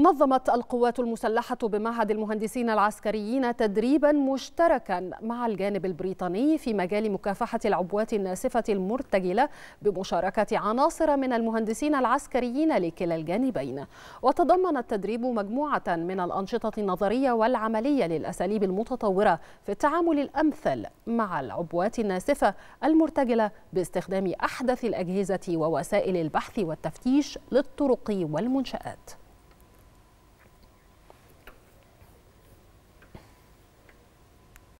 نظمت القوات المسلحة بمعهد المهندسين العسكريين تدريبا مشتركا مع الجانب البريطاني في مجال مكافحة العبوات الناسفة المرتجلة بمشاركة عناصر من المهندسين العسكريين لكلا الجانبين وتضمن التدريب مجموعة من الأنشطة النظرية والعملية للأساليب المتطورة في التعامل الأمثل مع العبوات الناسفة المرتجلة باستخدام أحدث الأجهزة ووسائل البحث والتفتيش للطرق والمنشآت